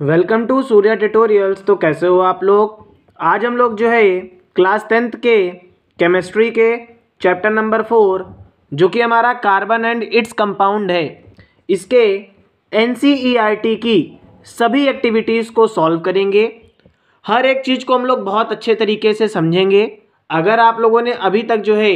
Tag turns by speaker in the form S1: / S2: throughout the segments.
S1: Welcome to Surya tutorials तो कैसे हो आप लोग आज हम लोग जो है क्लास टेंथ के केमिस्ट्री के चैप्टर नंबर फोर जो कि हमारा कार्बन एंड इट्स कंपाउंड है इसके एन e की सभी एक्टिविटीज़ को सॉल्व करेंगे हर एक चीज़ को हम लोग बहुत अच्छे तरीके से समझेंगे अगर आप लोगों ने अभी तक जो है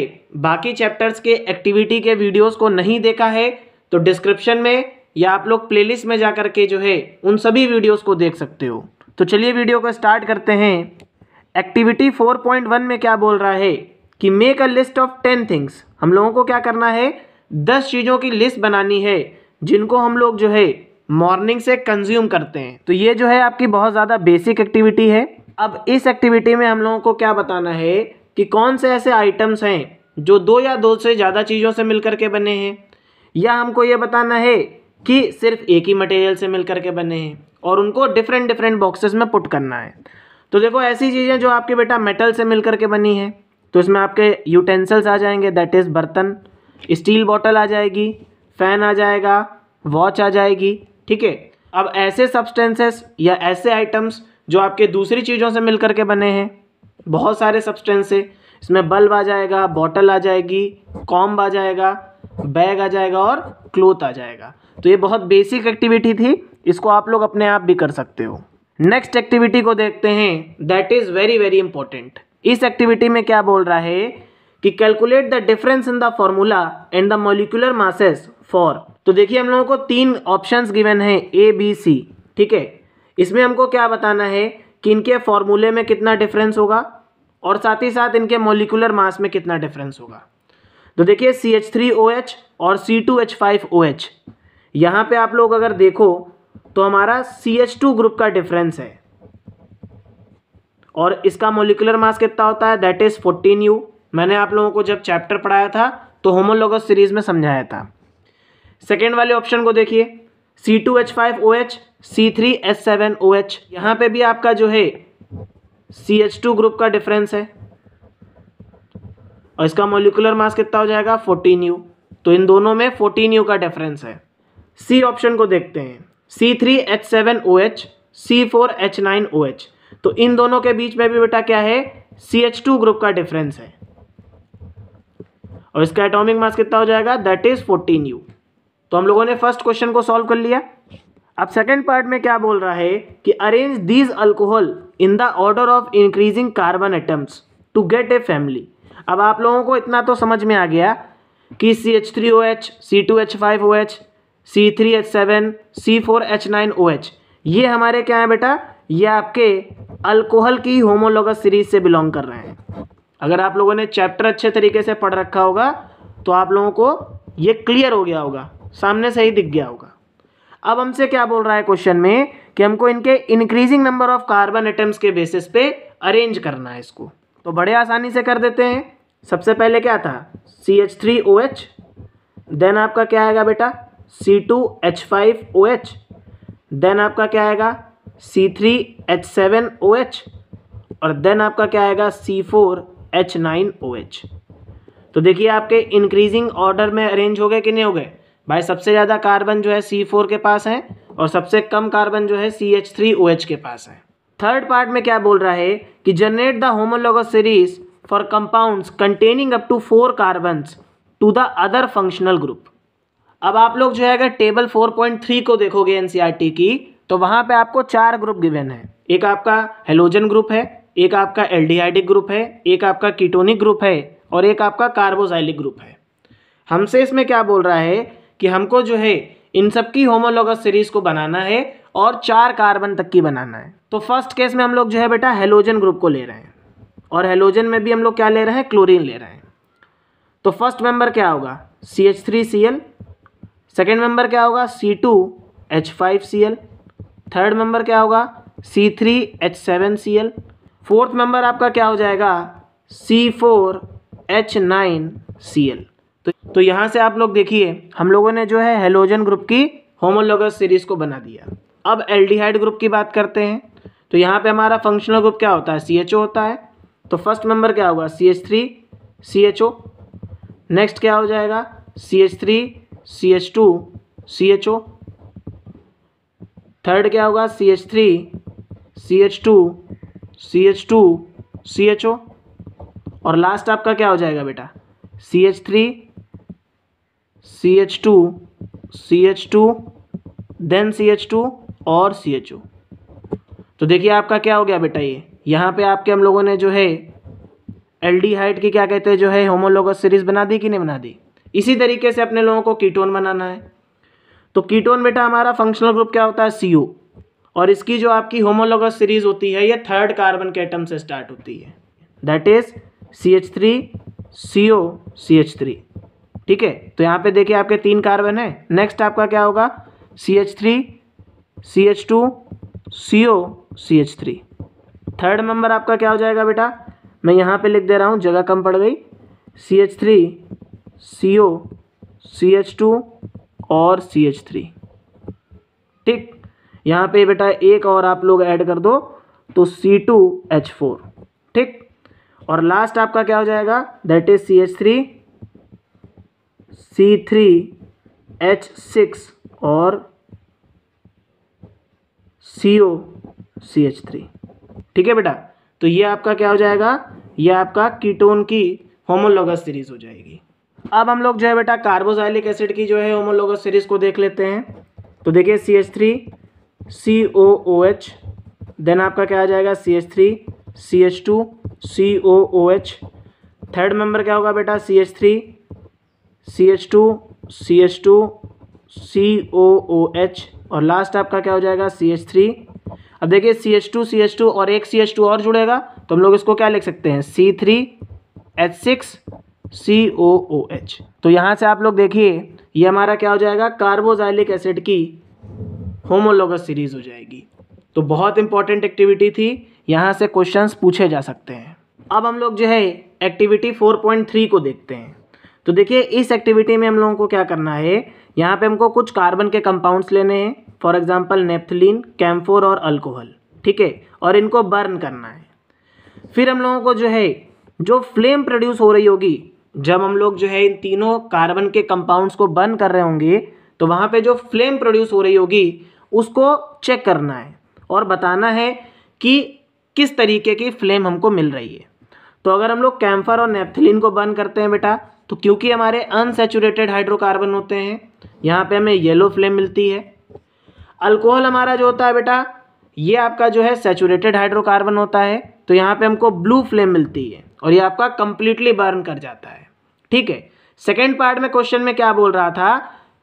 S1: बाकी चैप्टर्स के एक्टिविटी के वीडियोज़ को नहीं देखा है तो डिस्क्रिप्शन में या आप लोग प्लेलिस्ट में जा कर के जो है उन सभी वीडियोस को देख सकते हो तो चलिए वीडियो को स्टार्ट करते हैं एक्टिविटी 4.1 में क्या बोल रहा है कि make a list of ten things हम लोगों को क्या करना है दस चीज़ों की लिस्ट बनानी है जिनको हम लोग जो है मॉर्निंग से कंज्यूम करते हैं तो ये जो है आपकी बहुत ज़्यादा बेसिक एक्टिविटी है अब इस एक्टिविटी में हम लोगों को क्या बताना है कि कौन से ऐसे आइटम्स हैं जो दो या दो से ज़्यादा चीज़ों से मिलकर के बने हैं या हमको ये बताना है कि सिर्फ एक ही मटेरियल से मिल करके बने हैं और उनको डिफरेंट डिफरेंट बॉक्सेस में पुट करना है तो देखो ऐसी चीज़ें जो आपके बेटा मेटल से मिल करके बनी है तो इसमें आपके यूटेंसल्स आ जाएंगे दैट इज़ बर्तन स्टील बॉटल आ जाएगी फ़ैन आ जाएगा वॉच आ जाएगी ठीक है अब ऐसे सब्सटेंसेस या ऐसे आइटम्स जो आपके दूसरी चीज़ों से मिल करके बने हैं बहुत सारे सब्सटेंस है इसमें बल्ब आ जाएगा बॉटल आ जाएगी कॉम्ब आ जाएगा बैग आ जाएगा और क्लोथ आ जाएगा तो ये बहुत बेसिक एक्टिविटी थी इसको आप लोग अपने आप भी कर सकते हो नेक्स्ट एक्टिविटी को देखते हैं that is very very important इस एक्टिविटी में क्या बोल रहा है कि calculate the difference in the formula and the molecular masses for तो देखिए हम लोगों को तीन ऑप्शंस गिवन है ए बी सी ठीक है इसमें हमको क्या बताना है कि इनके फॉर्मूले में कितना डिफरेंस होगा और साथ ही साथ इनके मोलिकुलर मास में कितना डिफरेंस होगा तो देखिए C H three O H और C two H five O H यहाँ पे आप लोग अगर देखो तो हमारा सी एच टू ग्रुप का डिफरेंस है और इसका मोलिकुलर मास कितना होता है दैट इज़ फोर्टीन यू मैंने आप लोगों को जब चैप्टर पढ़ाया था तो होमोलोग सीरीज में समझाया था सेकेंड वाले ऑप्शन को देखिए C two H five O H C three H seven O H यहाँ पर भी आपका जो है सी एच टू ग्रुप का डिफरेंस है और इसका मोलिकुलर मास कितना हो जाएगा फोर्टीन यू तो इन दोनों में फोर्टीन यू का डिफरेंस है सी ऑप्शन को देखते हैं C three H seven O H C four H nine O H तो इन दोनों के बीच में भी बेटा क्या है सी एच टू ग्रुप का डिफरेंस है और इसका एटॉमिक मास कितना हो जाएगा दैट इज फोर्टीन यू तो हम लोगों ने फर्स्ट क्वेश्चन को सॉल्व कर लिया अब सेकेंड पार्ट में क्या बोल रहा है कि arrange these alcohol in the order of increasing carbon atoms to get a family अब आप लोगों को इतना तो समझ में आ गया कि C H three O H C two H five O H C three H seven C four H nine O H ये हमारे क्या है बेटा ये आपके अल्कोहल की होमोलोगस सीरीज से बिलोंग कर रहे हैं अगर आप लोगों ने चैप्टर अच्छे तरीके से पढ़ रखा होगा तो आप लोगों को ये क्लियर हो गया होगा सामने से ही दिख गया होगा अब हमसे क्या बोल रहा है क्वेश्चन में कि हमको इनके increasing number of carbon atoms के बेसिस पे अरेंज करना है इसको तो बड़े आसानी से कर देते हैं सबसे पहले क्या था C H three O H then आपका क्या आएगा बेटा C two H five O H then आपका क्या आएगा C three H seven O H और देन आपका क्या आएगा C four H nine O H तो देखिए आपके इंक्रीजिंग ऑर्डर में अरेंज हो गए कि नहीं हो गए भाई सबसे ज़्यादा कार्बन जो है सी फोर के पास है और सबसे कम कार्बन जो है C H three O H के पास है थर्ड पार्ट में क्या बोल रहा है कि generate the homologous series for compounds containing up to four carbon to the other functional group अब आप लोग जो है अगर टेबल फोर पॉइंट थ्री को देखोगे एन e की तो वहाँ पे आपको चार ग्रुप गिवन है एक आपका हेलोजन ग्रुप है एक आपका एल्डिहाइडिक ग्रुप है एक आपका कीटोनिक ग्रुप है और एक आपका कार्बोजाइलिक ग्रुप है हमसे इसमें क्या बोल रहा है कि हमको जो है इन सब की होमोलोगस सीरीज़ को बनाना है और चार कार्बन तक की बनाना है तो फर्स्ट केस में हम लोग जो है बेटा हेलोजन ग्रुप को ले रहे हैं और हेलोजन में भी हम लोग क्या ले रहे हैं क्लोरीन ले रहे हैं तो फर्स्ट मेंबर क्या होगा C H three C L second member क्या होगा C two H five C L third member क्या होगा C three H seven C L fourth member आपका क्या हो जाएगा C four H nine C L तो तो यहाँ से आप लोग देखिए हम लोगों ने जो है हेलोजन ग्रुप की होमोलोगस सीरीज को बना दिया अब एल्डिहाइड ग्रुप की बात करते हैं तो यहाँ पे हमारा फंक्शनल ग्रुप क्या होता है सी एच ओ होता है तो फर्स्ट मेंबर क्या होगा C H three C H O next क्या हो जाएगा C H three C H two C H O third क्या होगा C H three C H two C H two C H O और last आपका क्या हो जाएगा बेटा C H three C H two C H two then C H two और C H ओ तो देखिए आपका क्या हो गया बेटा ये यहाँ पे आपके हम लोगों ने जो है एल डी हाइट की क्या कहते हैं जो है होमोलोगस सीरीज बना दी कि नहीं बना दी इसी तरीके से अपने लोगों को कीटोन बनाना है तो कीटोन बेटा हमारा फंक्शनल ग्रुप क्या होता है सी और इसकी जो आपकी होमोलोगस सीरीज होती है ये थर्ड कार्बन के एटम से स्टार्ट होती है that is C H three C O C H three ठीक है तो यहाँ पे देखिए आपके तीन कार्बन है नेक्स्ट आपका क्या होगा C H three C H two C O C H three third number आपका क्या हो जाएगा बेटा मैं यहाँ पे लिख दे रहा हूँ जगह कम पड़ गई C H three C O C H two और सी एच थ्री ठीक यहाँ पे बेटा एक और आप लोग ऐड कर दो तो सी टू एच फोर ठीक और लास्ट आपका क्या हो जाएगा that is C H three C three H six और C O C H three ठीक है बेटा तो ये आपका क्या हो जाएगा ये आपका कीटोन की होमोलोगस सीरीज हो जाएगी अब हम लोग जो है बेटा कार्बोजाइलिक एसिड की जो है होमोलोगस सीरीज को देख लेते हैं तो देखिए C H three C O O H then आपका क्या आ जाएगा C H three C H two C O O H third member क्या होगा बेटा C H three C H two C H two C O O H और last आपका क्या हो जाएगा सी एच थ्री अब देखिए C H two C H two और एक सी एच टू और जुड़ेगा तो हम लोग इसको क्या लिख सकते हैं C three H six C O O H तो यहाँ से आप लोग देखिए ये हमारा क्या हो जाएगा कार्बोजाइलिक एसिड की होमोलोगस सीरीज हो जाएगी तो बहुत इंपॉर्टेंट एक्टिविटी थी यहाँ से क्वेश्चंस पूछे जा सकते हैं अब हम लोग जो है एक्टिविटी 4.3 को देखते हैं तो देखिए इस एक्टिविटी में हम लोगों को क्या करना है यहाँ पे हमको कुछ कार्बन के कंपाउंड्स लेने हैं फॉर एग्जांपल नेप्थलीन कैम्फोर और अल्कोहल ठीक है और इनको बर्न करना है फिर हम लोगों को जो है जो फ्लेम प्रोड्यूस हो रही होगी जब हम लोग जो है इन तीनों कार्बन के कंपाउंड्स को बर्न कर रहे होंगे तो वहाँ पे जो फ्लेम प्रोड्यूस हो रही होगी उसको चेक करना है और बताना है कि किस तरीके की फ्लेम हमको मिल रही है तो अगर हम लोग कैम्फर और नेपथिलीन को बर्न करते हैं बेटा तो क्योंकि हमारे अनसेचुरेटेड हाइड्रोकार्बन होते हैं यहाँ पर हमें येलो फ्लेम मिलती है अल्कोहल हमारा जो होता है बेटा ये आपका जो है सेचूरेटेड हाइड्रोकार्बन होता है तो यहाँ पे हमको ब्लू फ्लेम मिलती है और ये आपका कंप्लीटली बर्न कर जाता है ठीक है सेकेंड पार्ट में क्वेश्चन में क्या बोल रहा था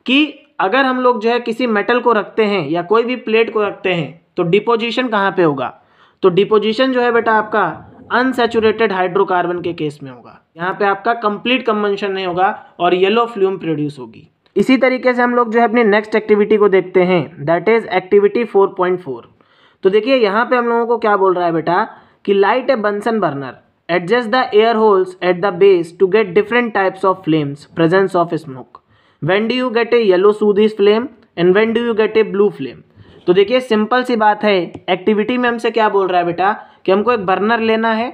S1: कि अगर हम लोग जो है किसी मेटल को रखते हैं या कोई भी प्लेट को रखते हैं तो डिपोजिशन कहाँ पे होगा तो डिपोजिशन जो है बेटा आपका अनसेचुरेटेड हाइड्रोकार्बन के केस में होगा यहाँ पे आपका कंप्लीट कम्बंशन नहीं होगा और येलो फ्लूम प्रोड्यूस होगी इसी तरीके से हम लोग जो है अपनी नेक्स्ट एक्टिविटी को देखते हैं दैट इज एक्टिविटी 4.4 तो देखिए यहाँ पे हम लोगों को क्या बोल रहा है बेटा कि light a Bunsen burner Adjust the air holes at the base to get different types of flames, presence of smoke. When do you get a yellow Sudhi's flame and when do you get a blue flame? तो देखिए simple सी बात है activity में हमसे क्या बोल रहा है बेटा कि हमको एक बर्नर लेना है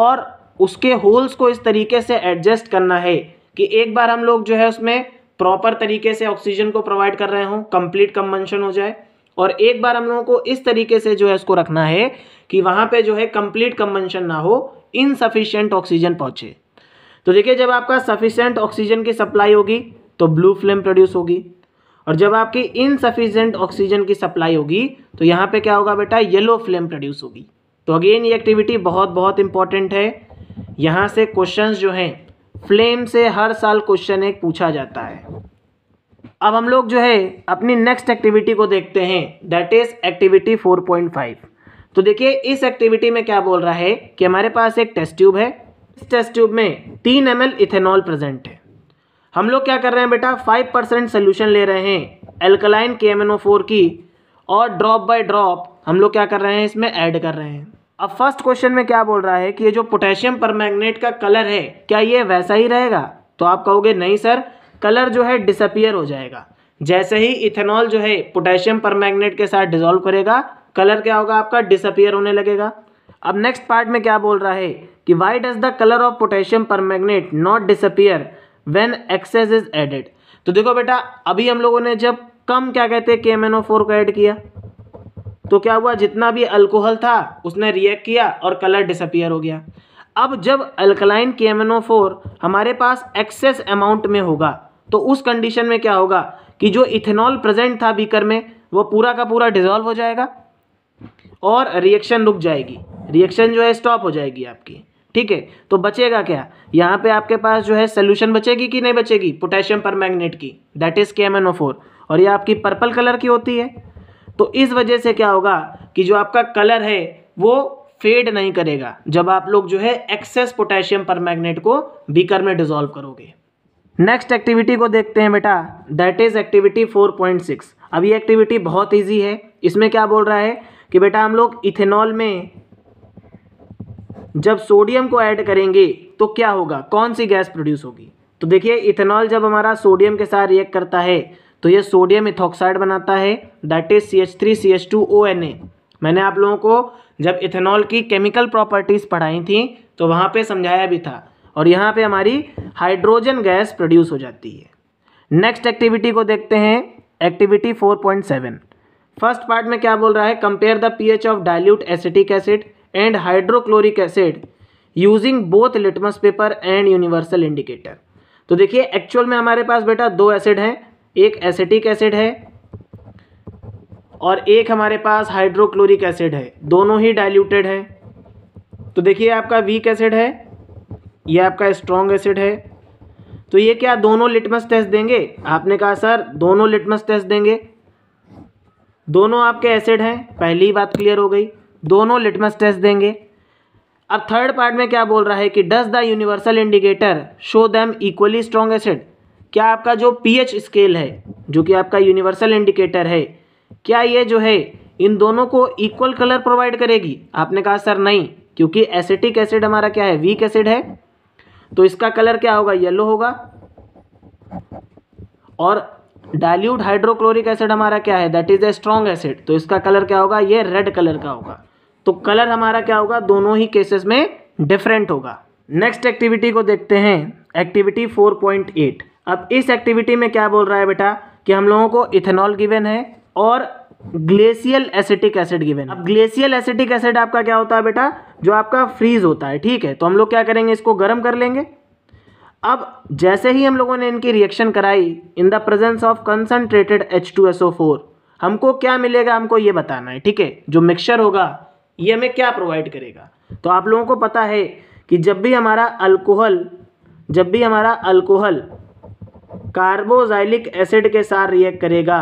S1: और उसके होल्स को इस तरीके से एडजस्ट करना है कि एक बार हम लोग जो है उसमें प्रॉपर तरीके से ऑक्सीजन को प्रोवाइड कर रहे हों कंप्लीट कम्बंशन हो जाए और एक बार हम लोगों को इस तरीके से जो है इसको रखना है कि वहाँ पे जो है कंप्लीट कम्बंशन ना हो इनसफिशियंट ऑक्सीजन पहुँचे तो देखिए जब आपका सफिशियंट ऑक्सीजन की सप्लाई होगी तो ब्लू फ्लेम प्रोड्यूस होगी और जब आपकी इनसफिशियंट ऑक्सीजन की सप्लाई होगी तो यहाँ पर क्या होगा बेटा येलो फ्लेम प्रोड्यूस होगी तो अगेन ये एक्टिविटी बहुत बहुत इंपॉर्टेंट है यहाँ से क्वेश्चन जो हैं फ्लेम से हर साल क्वेश्चन एक पूछा जाता है अब हम लोग जो है अपनी नेक्स्ट एक्टिविटी को देखते हैं दैट इज़ एक्टिविटी 4.5 तो देखिए इस एक्टिविटी में क्या बोल रहा है कि हमारे पास एक टेस्ट ट्यूब है इस टेस्ट ट्यूब में तीन एम इथेनॉल प्रेजेंट है हम लोग क्या कर रहे हैं बेटा फाइव परसेंट सोल्यूशन ले रहे हैं एल्कलाइन के एम एन ओ फोर की और ड्रॉप बाई ड्रॉप हम लोग क्या कर रहे हैं इसमें ऐड कर रहे हैं अब फर्स्ट क्वेश्चन में क्या बोल रहा है कि ये जो पोटेशियम परमैग्नेट का कलर है क्या ये वैसा ही रहेगा तो आप कहोगे नहीं सर कलर जो है डिसअपियर हो जाएगा जैसे ही इथेनॉल जो है पोटेशियम पर के साथ डिजोल्व करेगा कलर क्या होगा आपका डिसअपियर होने लगेगा अब नेक्स्ट पार्ट में क्या बोल रहा है कि why does the colour of potassium permanganate not disappear when excess is added तो देखो बेटा अभी हम लोगों ने जब कम क्या कहते हैं के एम एन ओ फोर को एड किया तो क्या हुआ जितना भी अल्कोहल था उसने रिएक्ट किया और कलर डिसअपियर हो गया अब जब अल्कलाइन के एम एन ओ फोर हमारे पास एक्सेस अमाउंट में होगा तो उस कंडीशन में क्या होगा कि जो इथेनॉल प्रेजेंट था बीकर में वो पूरा का पूरा डिजॉल्व हो जाएगा और रिएक्शन रुक जाएगी रिएक्शन जो है स्टॉप हो जाएगी आपकी ठीक है तो बचेगा क्या यहाँ पे आपके पास जो है सोल्यूशन बचेगी कि नहीं बचेगी पोटेशियम पर मैगनेट की that is K M N O four और ये आपकी पर्पल कलर की होती है तो इस वजह से क्या होगा कि जो आपका कलर है वो फेड नहीं करेगा जब आप लोग जो है एक्सेस पोटेशियम पर को बीकर में डिजोल्व करोगे नेक्स्ट एक्टिविटी को देखते हैं बेटा that is activity four point six अब ये एक्टिविटी बहुत ईजी है इसमें क्या बोल रहा है कि बेटा हम लोग इथेनॉल में जब सोडियम को ऐड करेंगे तो क्या होगा कौन सी गैस प्रोड्यूस होगी तो देखिए इथेनॉल जब हमारा सोडियम के साथ रिएक्ट करता है तो ये सोडियम इथॉक्साइड बनाता है that is C H three C H two O N A मैंने आप लोगों को जब इथेनॉल की केमिकल प्रॉपर्टीज़ पढ़ाई थी तो वहाँ पे समझाया भी था और यहाँ पे हमारी हाइड्रोजन गैस प्रोड्यूस हो जाती है नेक्स्ट एक्टिविटी को देखते हैं एक्टिविटी 4.7 फर्स्ट पार्ट में क्या बोल रहा है compare the pH of dilute acetic acid and hydrochloric acid using both litmus paper and universal indicator तो देखिए एक्चुअल में हमारे पास बेटा दो एसिड हैं एक एसिटिक एसिड है और एक हमारे पास हाइड्रोक्लोरिक एसिड है दोनों ही डाइल्यूटेड है तो देखिए आपका वीक एसिड है ये आपका स्ट्रॉन्ग एसिड है तो ये क्या दोनों लिटमस टेस्ट देंगे आपने कहा सर दोनों लिटमस टेस्ट देंगे दोनों आपके एसिड हैं पहली बात क्लियर हो गई दोनों लिटमस टेस्ट देंगे अब थर्ड पार्ट में क्या बोल रहा है कि does the universal indicator show them equally strong acid क्या आपका जो पीएच स्केल है जो कि आपका यूनिवर्सल इंडिकेटर है क्या ये जो है इन दोनों को इक्वल कलर प्रोवाइड करेगी आपने कहा सर नहीं क्योंकि एसिटिक एसिड हमारा क्या है वीक एसिड है तो इसका कलर क्या होगा येलो होगा और डाइल्यूट हाइड्रोक्लोरिक एसिड हमारा क्या है that is a strong acid तो इसका कलर क्या होगा ये रेड कलर का होगा तो कलर हमारा क्या होगा दोनों ही केसेस में डिफरेंट होगा नेक्स्ट एक्टिविटी को देखते हैं एक्टिविटी 4.8 अब इस एक्टिविटी में क्या बोल रहा है बेटा कि हम लोगों को इथेनॉल गिवन है और ग्लेशियल एसिटिक एसिड गिवेन अब ग्लेशियल एसिटिक एसिड आपका क्या होता है बेटा जो आपका फ्रीज होता है ठीक है तो हम लोग क्या करेंगे इसको गर्म कर लेंगे अब जैसे ही हम लोगों ने इनकी रिएक्शन कराई in the presence of concentrated H two S O four हमको क्या मिलेगा हमको ये बताना है ठीक है जो मिक्सचर होगा ये हमें क्या प्रोवाइड करेगा तो आप लोगों को पता है कि जब भी हमारा अल्कोहल जब भी हमारा अल्कोहल कार्बोजाइलिक एसिड के साथ रिएक्ट करेगा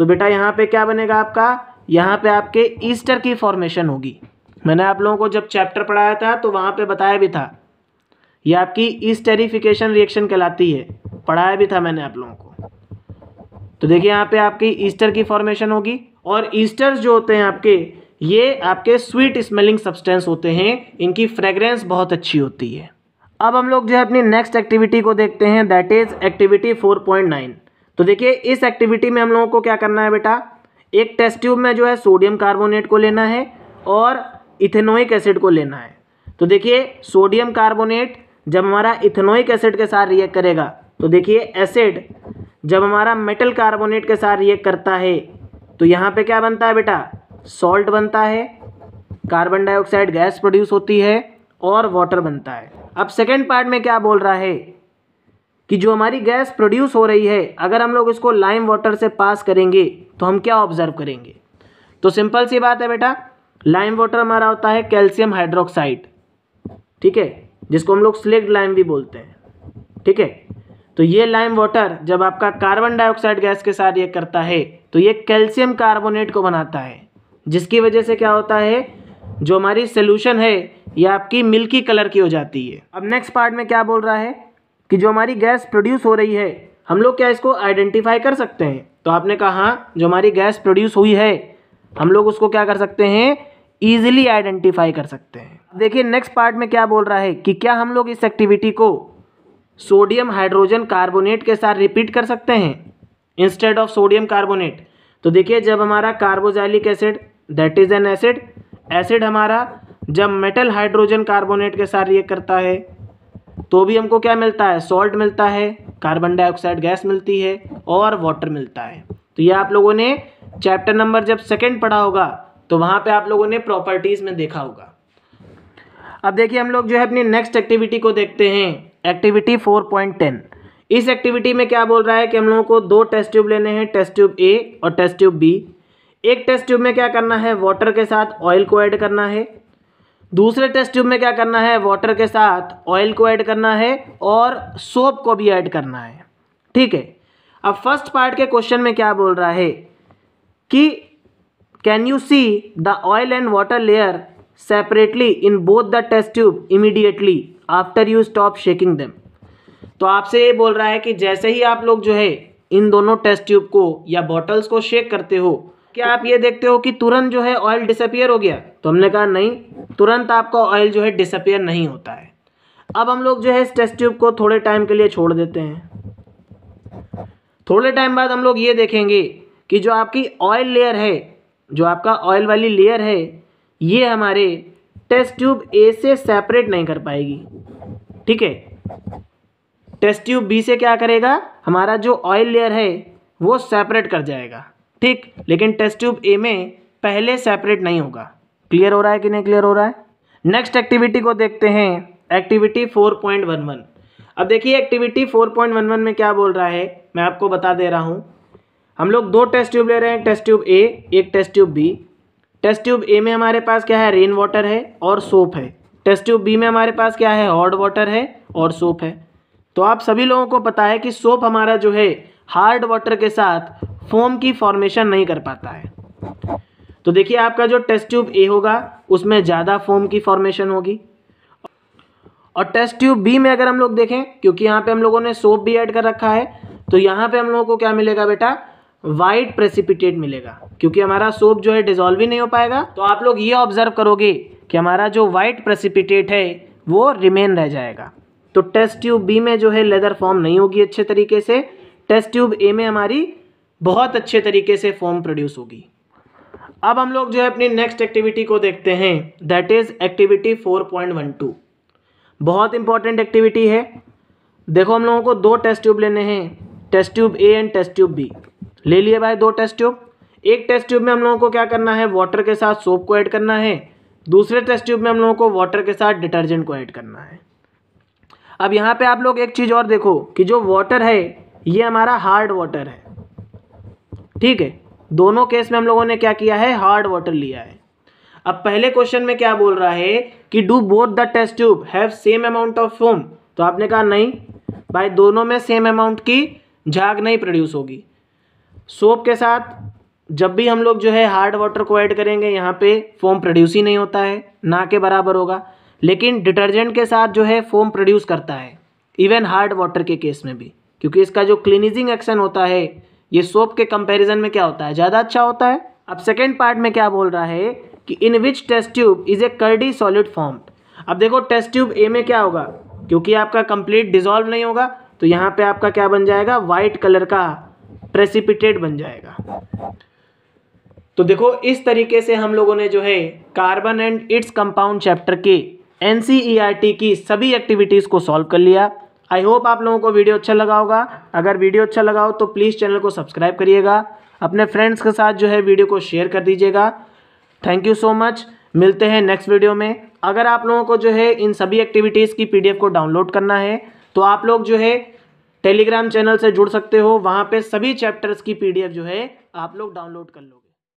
S1: तो बेटा यहाँ पे क्या बनेगा आपका यहाँ पे आपके ईस्टर की फॉर्मेशन होगी मैंने आप लोगों को जब चैप्टर पढ़ाया था तो वहाँ पे बताया भी था ये आपकी ईस्टेरिफिकेशन रिएक्शन कहलाती है पढ़ाया भी था मैंने आप लोगों को तो देखिए यहाँ पे आपकी ईस्टर की फॉर्मेशन होगी और ईस्टर जो होते हैं आपके ये आपके स्वीट स्मेलिंग सब्सटेंस होते हैं इनकी फ्रेग्रेंस बहुत अच्छी होती है अब हम लोग जो है अपनी नेक्स्ट एक्टिविटी को देखते हैं that is activity four point nine तो देखिए इस एक्टिविटी में हम लोगों को क्या करना है बेटा एक टेस्ट ट्यूब में जो है सोडियम कार्बोनेट को लेना है और इथेनोइक एसिड को लेना है तो देखिए सोडियम कार्बोनेट जब हमारा इथेनोइक एसिड के साथ रिएक्ट करेगा तो देखिए एसिड जब हमारा मेटल कार्बोनेट के साथ रिएक्ट करता है तो यहाँ पे क्या बनता है बेटा सॉल्ट बनता है कार्बन डाइऑक्साइड गैस प्रोड्यूस होती है और वाटर बनता है अब सेकेंड पार्ट में क्या बोल रहा है कि जो हमारी गैस प्रोड्यूस हो रही है अगर हम लोग इसको लाइम वाटर से पास करेंगे तो हम क्या ऑब्जर्व करेंगे तो सिंपल सी बात है बेटा लाइम वाटर हमारा होता है कैल्शियम हाइड्रोक्साइड ठीक है जिसको हम लोग स्लेक्ट लाइम भी बोलते हैं ठीक है तो ये लाइम वाटर जब आपका कार्बन डाइऑक्साइड गैस के साथ ये करता है तो ये कैल्शियम कार्बोनेट को बनाता है जिसकी वजह से क्या होता है जो हमारी सोल्यूशन है ये आपकी मिल्की कलर की हो जाती है अब नेक्स्ट पार्ट में क्या बोल रहा है कि जो हमारी गैस प्रोड्यूस हो रही है हम लोग क्या इसको आइडेंटिफाई कर सकते हैं तो आपने कहा हाँ जो हमारी गैस प्रोड्यूस हुई है हम लोग उसको क्या कर सकते हैं ईजिली आइडेंटिफाई कर सकते हैं देखिए नेक्स्ट पार्ट में क्या बोल रहा है कि क्या हम लोग इस एक्टिविटी को सोडियम हाइड्रोजन कार्बोनेट के साथ रिपीट कर सकते हैं इंस्टेड ऑफ सोडियम कार्बोनेट तो देखिए जब हमारा carboxylic acid that is an acid acid हमारा जब मेटल हाइड्रोजन कार्बोनेट के साथ रिएक्ट करता है तो भी हमको क्या मिलता है सॉल्ट मिलता है कार्बन डाइऑक्साइड गैस मिलती है और वाटर मिलता है तो ये आप लोगों ने चैप्टर नंबर जब सेकंड पढ़ा होगा तो वहाँ पे आप लोगों ने प्रॉपर्टीज़ में देखा होगा अब देखिए हम लोग जो है अपनी नेक्स्ट एक्टिविटी को देखते हैं एक्टिविटी फोर पॉइंट टेन इस एक्टिविटी में क्या बोल रहा है कि हम लोगों को दो टेस्ट ट्यूब लेने हैं टेस्ट ट्यूब ए और टेस्ट ट्यूब बी एक टेस्ट ट्यूब में क्या करना है वाटर के साथ ऑयल को ऐड करना है दूसरे टेस्ट ट्यूब में क्या करना है वाटर के साथ ऑयल को ऐड करना है और सोप को भी ऐड करना है ठीक है अब फर्स्ट पार्ट के क्वेश्चन में क्या बोल रहा है कि can you see the oil and water layer separately in both the test tube immediately after you stop shaking them तो आपसे ये बोल रहा है कि जैसे ही आप लोग जो है इन दोनों टेस्ट ट्यूब को या बॉटल्स को शेक करते हो क्या आप ये देखते हो कि तुरंत जो है ऑयल डिसअपियर हो गया तो हमने कहा नहीं तुरंत आपका ऑयल जो है डिसअपियर नहीं होता है अब हम लोग जो है इस टेस्ट ट्यूब को थोड़े टाइम के लिए छोड़ देते हैं थोड़े टाइम बाद हम लोग ये देखेंगे कि जो आपकी ऑयल लेयर है जो आपका ऑयल वाली लेयर है ये हमारे टेस्ट ट्यूब ए से सेपरेट नहीं कर पाएगी ठीक है टेस्ट ट्यूब बी से क्या करेगा हमारा जो ऑयल लेयर है वो सेपरेट कर जाएगा ठीक लेकिन टेस्ट ट्यूब ए में पहले सेपरेट नहीं होगा क्लियर हो रहा है कि नहीं क्लियर हो रहा है नेक्स्ट एक्टिविटी को देखते हैं activity four point one one अब देखिए activity four point one one में क्या बोल रहा है मैं आपको बता दे रहा हूँ हम लोग दो टेस्ट ट्यूब ले रहे हैं टेस्ट ट्यूब ए एक test tube B test tube A में हमारे पास क्या है रेन वाटर है और सोप है टेस्ट ट्यूब बी में हमारे पास क्या है हॉट वाटर है और सोप है तो आप सभी लोगों को पता है कि सोप हमारा जो है हार्ड वाटर के साथ फोम की फॉर्मेशन नहीं कर पाता है तो देखिए आपका जो टेस्ट ट्यूब ए होगा उसमें ज़्यादा फोम की फॉर्मेशन होगी और टेस्ट ट्यूब बी में अगर हम लोग देखें क्योंकि यहाँ पे हम लोगों ने सोप भी ऐड कर रखा है तो यहाँ पे हम लोगों को क्या मिलेगा बेटा वाइट प्रेसिपिटेट मिलेगा क्योंकि हमारा सोप जो है डिजोल्व ही नहीं हो पाएगा तो आप लोग ये ऑब्जर्व करोगे कि हमारा जो वाइट प्रेसिपिटेट है वो रिमेन रह जाएगा तो टेस्ट ट्यूब बी में जो है लेदर फॉर्म नहीं होगी अच्छे तरीके से टेस्ट ट्यूब ए में हमारी बहुत अच्छे तरीके से फॉर्म प्रोड्यूस होगी अब हम लोग जो है अपनी नेक्स्ट एक्टिविटी को देखते हैं that is activity four point one two बहुत इंपॉर्टेंट एक्टिविटी है देखो हम लोगों को दो टेस्ट ट्यूब लेने हैं test tube A and test tube B ले लिए भाई दो टेस्ट ट्यूब एक टेस्ट ट्यूब में हम लोगों को क्या करना है वाटर के साथ सोप को ऐड करना है दूसरे टेस्ट ट्यूब में हम लोगों को वाटर के साथ डिटर्जेंट को ऐड करना है अब यहाँ पे आप लोग एक चीज़ और देखो कि जो वाटर है ये हमारा हार्ड वाटर है ठीक है दोनों केस में हम लोगों ने क्या किया है हार्ड वाटर लिया है अब पहले क्वेश्चन में क्या बोल रहा है कि do both the test tube have same amount of foam तो आपने कहा नहीं भाई दोनों में सेम अमाउंट की झाग नहीं प्रोड्यूस होगी सोप के साथ जब भी हम लोग जो है हार्ड वाटर को ऐड करेंगे यहाँ पे फोम प्रोड्यूस ही नहीं होता है ना के बराबर होगा लेकिन डिटर्जेंट के साथ जो है फोम प्रोड्यूस करता है इवन हार्ड वाटर के केस में भी क्योंकि इसका जो क्लिनिजिंग एक्शन होता है ये सोप के कंपैरिजन में क्या होता है ज़्यादा अच्छा होता है अब सेकेंड पार्ट में क्या बोल रहा है कि in which test tube is a curdy solid formed अब देखो टेस्ट ट्यूब ए में क्या होगा क्योंकि आपका कंप्लीट डिजॉल्व नहीं होगा तो यहाँ पे आपका क्या बन जाएगा वाइट कलर का प्रेसिपिटेट बन जाएगा तो देखो इस तरीके से हम लोगों ने जो है carbon and its compound chapter के एन e की सभी एक्टिविटीज़ को सॉल्व कर लिया आई होप आप लोगों को वीडियो अच्छा लगा होगा अगर वीडियो अच्छा लगा हो तो प्लीज़ चैनल को सब्सक्राइब करिएगा अपने फ्रेंड्स के साथ जो है वीडियो को शेयर कर दीजिएगा थैंक यू सो मच मिलते हैं नेक्स्ट वीडियो में अगर आप लोगों को जो है इन सभी एक्टिविटीज़ की पीडीएफ को डाउनलोड करना है तो आप लोग जो है टेलीग्राम चैनल से जुड़ सकते हो वहाँ पर सभी चैप्टर्स की पी जो है आप लोग डाउनलोड कर लो